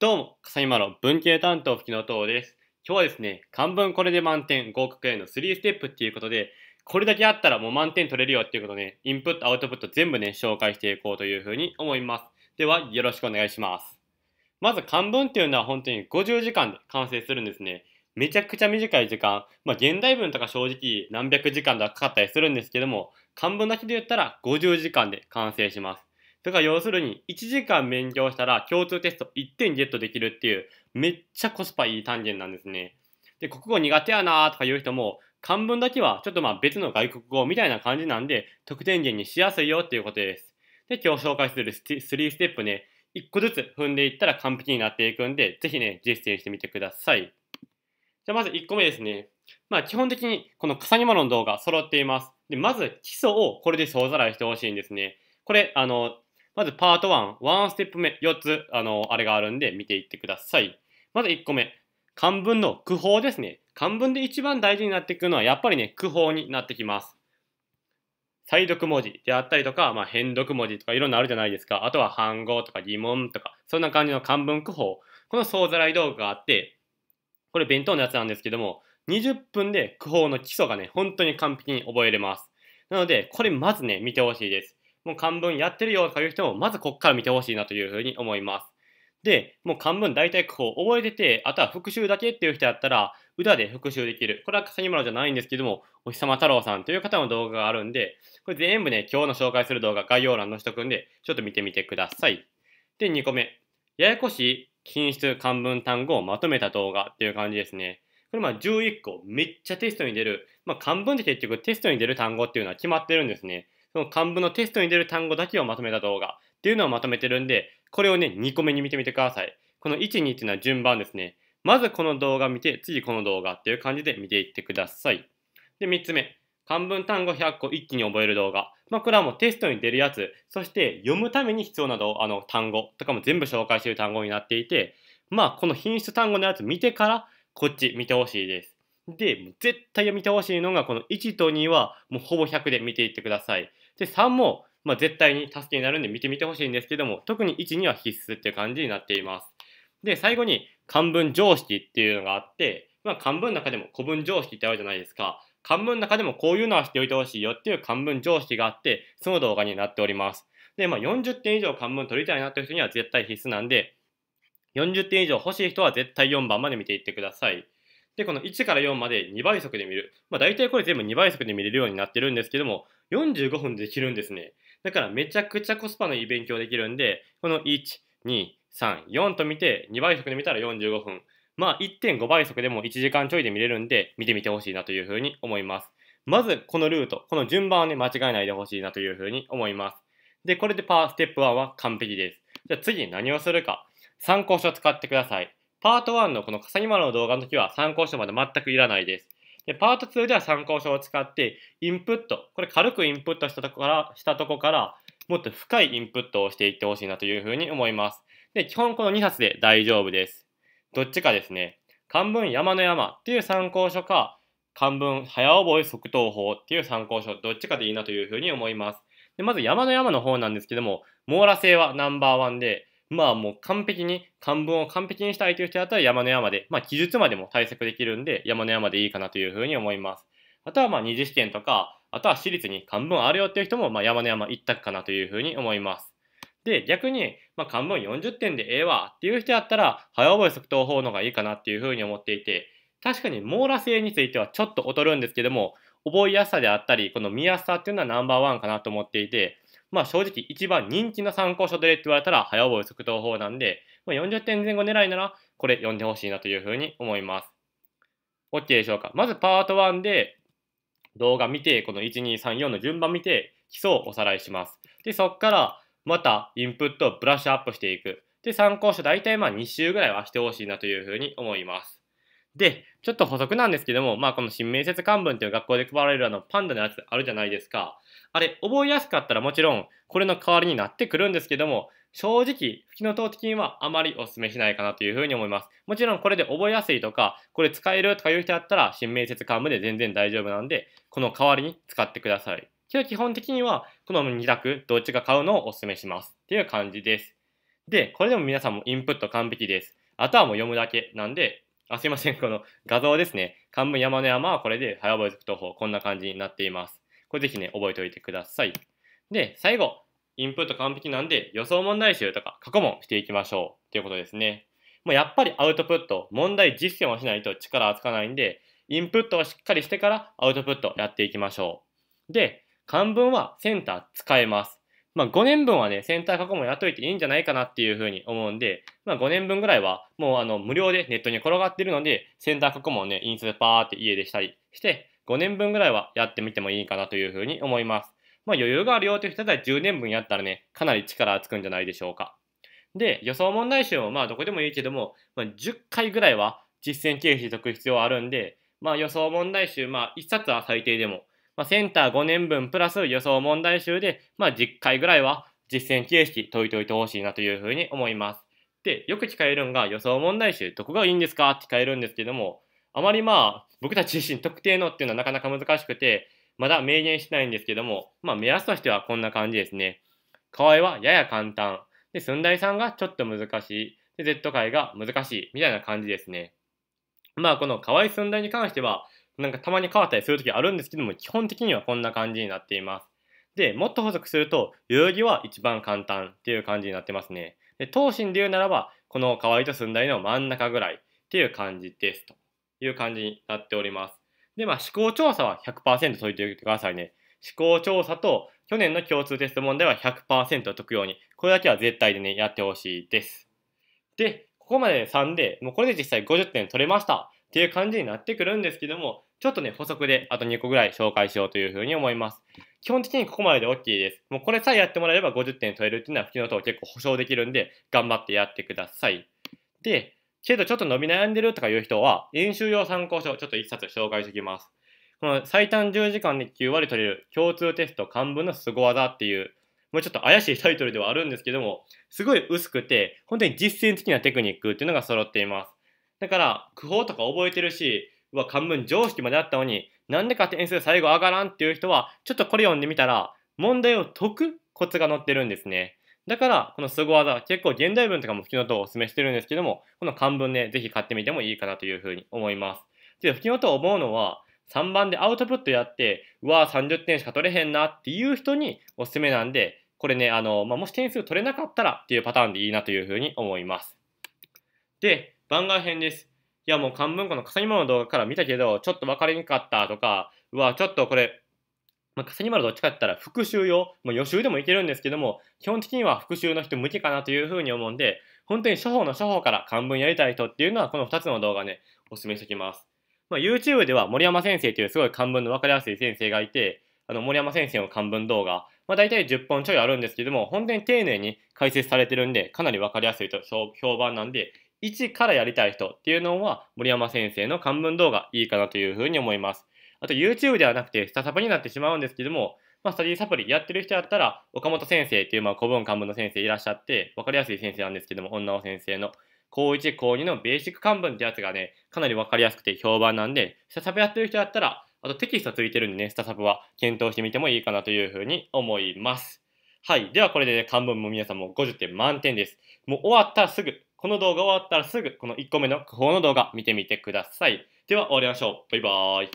どうも、笠井マロ文系担当吹きのうです。今日はですね、漢文これで満点合格への3ステップっていうことで、これだけあったらもう満点取れるよっていうことね、インプット、アウトプット全部ね、紹介していこうというふうに思います。では、よろしくお願いします。まず漢文っていうのは本当に50時間で完成するんですね。めちゃくちゃ短い時間、まあ、現代文とか正直何百時間とかかかったりするんですけども漢文だけで言ったら50時間で完成しますだから要するに1時間勉強したら共通テスト1点ゲットできるっていうめっちゃコスパいい単元なんですね。で、国語苦手やなーとかいう人も漢文だけはちょっとまあ別の外国語みたいな感じなんで得点源にしやすいよっていうことです。で、今日紹介する3ステップね、1個ずつ踏んでいったら完璧になっていくんで、ぜひね、実践してみてください。じゃあまず1個目ですね。まあ基本的にこの重マロの動画揃っています。で、まず基礎をこれで総ざらいしてほしいんですね。これ、あの、まずパート1、1ステップ目、4つ、あの、あれがあるんで見ていってください。まず1個目、漢文の句法ですね。漢文で一番大事になっていくのは、やっぱりね、句法になってきます。再読文字であったりとか、まあ、変読文字とかいろんなあるじゃないですか。あとは反語とか疑問とか、そんな感じの漢文句法。この総ざらい動画があって、これ弁当のやつなんですけども、20分で句法の基礎がね、本当に完璧に覚えれます。なので、これまずね、見てほしいです。もう漢文やってるよとかいう人も、まずこっから見てほしいなというふうに思います。で、もう漢文大体こう覚えてて、あとは復習だけっていう人やったら、歌で復習できる。これは笠木村じゃないんですけども、お日様太郎さんという方の動画があるんで、これ全部ね、今日の紹介する動画概要欄のしとくんで、ちょっと見てみてください。で、2個目。ややこしい品質漢文単語をまとめた動画っていう感じですね。これまあ11個めっちゃテストに出る。まあ漢文で結局テストに出る単語っていうのは決まってるんですね。その漢文のテストに出る単語だけをまとめた動画っていうのをまとめてるんで、これをね、2個目に見てみてください。この1、2っていうのは順番ですね。まずこの動画見て、次この動画っていう感じで見ていってください。で、3つ目。漢文単語100個一気に覚える動画。まあ、これはもうテストに出るやつ、そして読むために必要などあの単語とかも全部紹介している単語になっていて、まあ、この品質単語のやつ見てから、こっち見てほしいです。で、絶対見てほしいのが、この1と2は、もうほぼ100で見ていってください。で、3も、まあ、絶対に助けになるんで見てみてほしいんですけども、特に1には必須っていう感じになっています。で、最後に漢文常識っていうのがあって、まあ、漢文の中でも古文常識ってあるじゃないですか。漢文の中でもこういうのはしておいてほしいよっていう漢文常識があって、その動画になっております。で、まあ、40点以上漢文取りたいなっいう人には絶対必須なんで、40点以上欲しい人は絶対4番まで見ていってください。で、この1から4まで2倍速で見る。まあ大体これ全部2倍速で見れるようになってるんですけども、45分できるんですね。だからめちゃくちゃコスパのいい勉強できるんで、この1、2、3、4と見て、2倍速で見たら45分。まあ1.5倍速でも1時間ちょいで見れるんで、見てみてほしいなというふうに思います。まず、このルート、この順番はね、間違えないでほしいなというふうに思います。で、これでパーステップ1は完璧です。じゃあ次何をするか。参考書を使ってください。パート1のこの笠木丸の動画の時は参考書まで全くいらないです。で、パート2では参考書を使って、インプット、これ軽くインプットしたとこから、したとこから、もっと深いインプットをしていってほしいなというふうに思います。で、基本この2冊で大丈夫です。どっちかですね、漢文山の山っていう参考書か、漢文早覚え即答法っていう参考書、どっちかでいいなというふうに思います。で、まず山の山の方なんですけども、網羅性はナンバーワンで、まあもう完璧に、漢文を完璧にしたいという人だったら山の山で、まあ記述までも対策できるんで、山の山でいいかなというふうに思います。あとはまあ二次試験とか、あとは私立に漢文あるよっていう人も、まあ山の山一択かなというふうに思います。で、逆に、まあ漢文40点でええわっていう人だったら、早覚え即答法の方がいいかなっていうふうに思っていて、確かに網羅性についてはちょっと劣るんですけども、覚えやすさであったり、この見やすさっていうのはナンバーワンかなと思っていて、まあ正直一番人気の参考書でって言われたら早覚え速答法なんで、まあ、40点前後狙いならこれ読んでほしいなというふうに思います。OK でしょうか。まずパート1で動画見て、この1234の順番見て基礎をおさらいします。で、そっからまたインプットをブラッシュアップしていく。で、参考書大体まあ2週ぐらいはしてほしいなというふうに思います。で、ちょっと補足なんですけども、まあこの新面接漢文っていう学校で配られるあのパンダのやつあるじゃないですか。あれ、覚えやすかったらもちろんこれの代わりになってくるんですけども、正直、吹きの投機はあまりお勧めしないかなというふうに思います。もちろんこれで覚えやすいとか、これ使えるとかいう人だったら、新面接幹部で全然大丈夫なんで、この代わりに使ってください。けど基本的には、この2択、どっちか買うのをお勧めします。っていう感じです。で、これでも皆さんもインプット完璧です。あとはもう読むだけなんで、あ、すいません。この画像ですね。漢文山の山はこれで早覚え続投法。こんな感じになっています。これぜひね、覚えておいてください。で、最後、インプット完璧なんで予想問題集とか過去問していきましょうということですね。もうやっぱりアウトプット、問題実践をしないと力はつかないんで、インプットをしっかりしてからアウトプットやっていきましょう。で、漢文はセンター使えます。まあ、5年分はね、センター過去もやっといていいんじゃないかなっていうふうに思うんで、まあ、5年分ぐらいはもうあの無料でネットに転がってるので、センター過去もね、インスパーって家でしたりして、5年分ぐらいはやってみてもいいかなというふうに思います。まあ、余裕があるよという人だったら10年分やったらね、かなり力つくんじゃないでしょうか。で、予想問題集もまあどこでもいいけども、まあ、10回ぐらいは実践形式解く必要あるんで、まあ予想問題集、まあ1冊は最低でもまあ、センター5年分プラス予想問題集で、まあ、10回ぐらいは実践形式解いておいてほしいなというふうに思います。で、よく聞かれるのが予想問題集、どこがいいんですかって聞かれるんですけども、あまりまあ、僕たち自身特定のっていうのはなかなか難しくて、まだ明言してないんですけども、まあ、目安としてはこんな感じですね。河合はやや簡単。で、寸大さんがちょっと難しい。で、Z 回が難しい。みたいな感じですね。まあ、この河合寸大に関しては、なんかたまに変わったりする時あるんですけども、基本的にはこんな感じになっています。で、もっと補足すると、代々木は一番簡単っていう感じになってますね。で、東身で言うならば、この河合と寸大の真ん中ぐらいっていう感じですという感じになっております。で、まあ、思考調査は100%解いておいてくださいね。思考調査と去年の共通テスト問題は100%解くように、これだけは絶対でね、やってほしいです。で、ここまで3で、もうこれで実際50点取れましたっていう感じになってくるんですけども、ちょっとね、補足であと2個ぐらい紹介しようというふうに思います。基本的にここまでで OK です。もうこれさえやってもらえれば50点取れるっていうのは普きの塔結構保証できるんで、頑張ってやってください。で、けどちょっと伸び悩んでるとかいう人は、演習用参考書、ちょっと1冊紹介しておきます。この最短10時間で9割取れる共通テスト漢文の凄技っていう、もうちょっと怪しいタイトルではあるんですけども、すごい薄くて、本当に実践的なテクニックっていうのが揃っています。だから、工法とか覚えてるし、うわ、漢文常識まであったのに、なんでか点数最後上がらんっていう人は、ちょっとこれ読んでみたら、問題を解くコツが載ってるんですね。だから、このスゴ技、結構現代文とかも吹きの音をお勧めしてるんですけども、この漢文ね、ぜひ買ってみてもいいかなというふうに思います。で、吹きの音を思うのは、3番でアウトプットやって、うわ30点しか取れへんなっていう人におすすめなんで、これね、あの、まあ、もし点数取れなかったらっていうパターンでいいなというふうに思います。で、番外編です。いやもう漢文庫の笠にの動画から見たけど、ちょっと分かりにくかったとか、うわ、ちょっとこれ、まあ、笠に丸どっちかって言ったら復習用、もう予習でもいけるんですけども、基本的には復習の人向けかなというふうに思うんで、本当に初歩の初歩から漢文やりたい人っていうのは、この2つの動画ね、お勧めしておきます。まあ、YouTube では森山先生というすごい漢文の分かりやすい先生がいて、あの森山先生の漢文動画、まあ、大体10本ちょいあるんですけども、本当に丁寧に解説されてるんで、かなり分かりやすいと評判なんで、1からやりたい人っていうのは森山先生の漢文動画いいかなというふうに思います。あと YouTube ではなくてスタサプになってしまうんですけども、まあ、スタディサプリやってる人だったら岡本先生っていうまあ古文漢文の先生いらっしゃって分かりやすい先生なんですけども女尾先生の高1高2のベーシック漢文ってやつがねかなり分かりやすくて評判なんでスタサプやってる人だったらあとテキストついてるんでねスタサプは検討してみてもいいかなというふうに思います。はい。ではこれでね、漢文も皆さんも50点満点です。もう終わったらすぐこの動画終わったらすぐこの1個目の工法の動画見てみてください。では終わりましょう。バイバーイ。